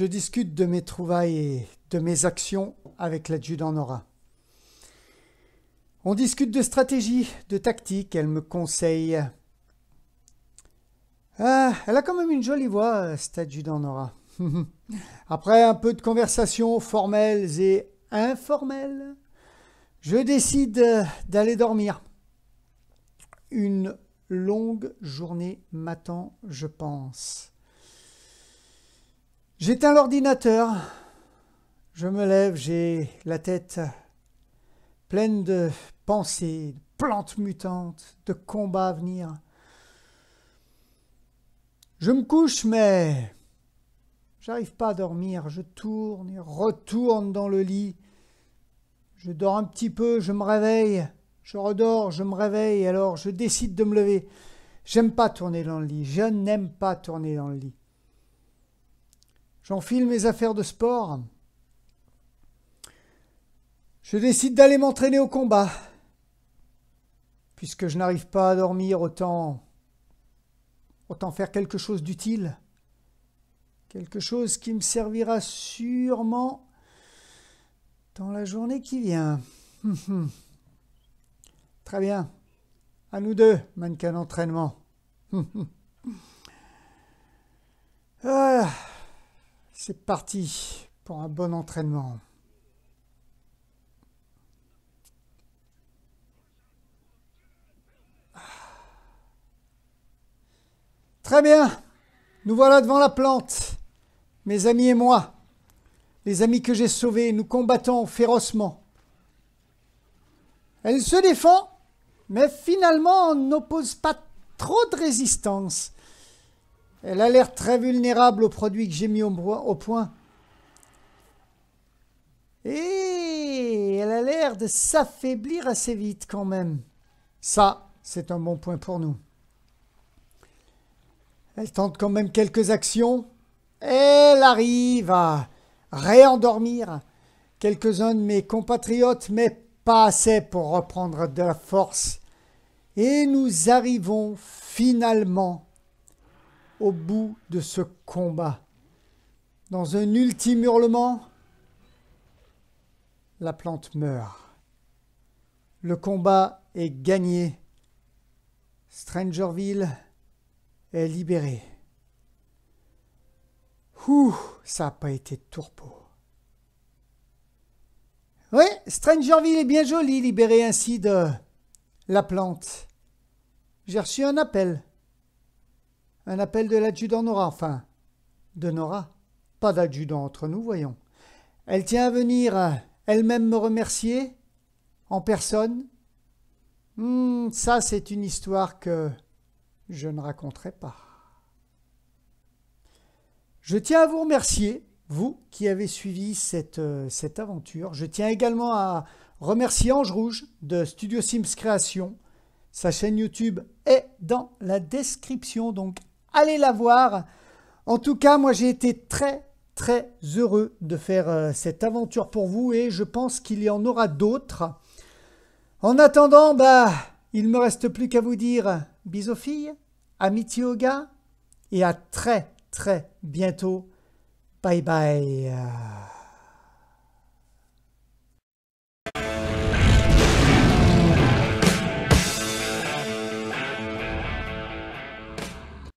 Je discute de mes trouvailles et de mes actions avec l'adjudant Nora. On discute de stratégie, de tactique, elle me conseille. Ah, elle a quand même une jolie voix, cet adjudant Nora. Après un peu de conversations formelles et informelles, je décide d'aller dormir. Une longue journée m'attend, je pense. J'éteins l'ordinateur, je me lève, j'ai la tête pleine de pensées, de plantes mutantes, de combats à venir. Je me couche, mais j'arrive pas à dormir. Je tourne et retourne dans le lit. Je dors un petit peu, je me réveille, je redors, je me réveille, alors je décide de me lever. J'aime pas tourner dans le lit, je n'aime pas tourner dans le lit. J'enfile mes affaires de sport. Je décide d'aller m'entraîner au combat. Puisque je n'arrive pas à dormir, autant autant faire quelque chose d'utile. Quelque chose qui me servira sûrement dans la journée qui vient. Très bien. À nous deux, mannequin d'entraînement. Ah. C'est parti pour un bon entraînement. Très bien, nous voilà devant la plante, mes amis et moi, les amis que j'ai sauvés, nous combattons férocement. Elle se défend, mais finalement n'oppose pas trop de résistance. Elle a l'air très vulnérable aux produits que j'ai mis au, au point. Et eh, elle a l'air de s'affaiblir assez vite quand même. Ça, c'est un bon point pour nous. Elle tente quand même quelques actions. Elle arrive à réendormir quelques-uns de mes compatriotes, mais pas assez pour reprendre de la force. Et nous arrivons finalement au bout de ce combat. Dans un ultime hurlement, la plante meurt. Le combat est gagné. Strangerville est libéré. Ouh, ça n'a pas été tourpeau. Oui, Strangerville est bien joli, libéré ainsi de la plante. J'ai reçu un appel. Un appel de l'adjudant Nora, enfin. De Nora Pas d'adjudant entre nous, voyons. Elle tient à venir euh, elle-même me remercier En personne hmm, Ça, c'est une histoire que je ne raconterai pas. Je tiens à vous remercier, vous qui avez suivi cette, euh, cette aventure. Je tiens également à remercier Ange Rouge de Studio Sims Création. Sa chaîne YouTube est dans la description, donc allez la voir. En tout cas, moi j'ai été très très heureux de faire euh, cette aventure pour vous et je pense qu'il y en aura d'autres. En attendant, bah, il me reste plus qu'à vous dire bisous filles, amitié aux gars et à très très bientôt. Bye bye.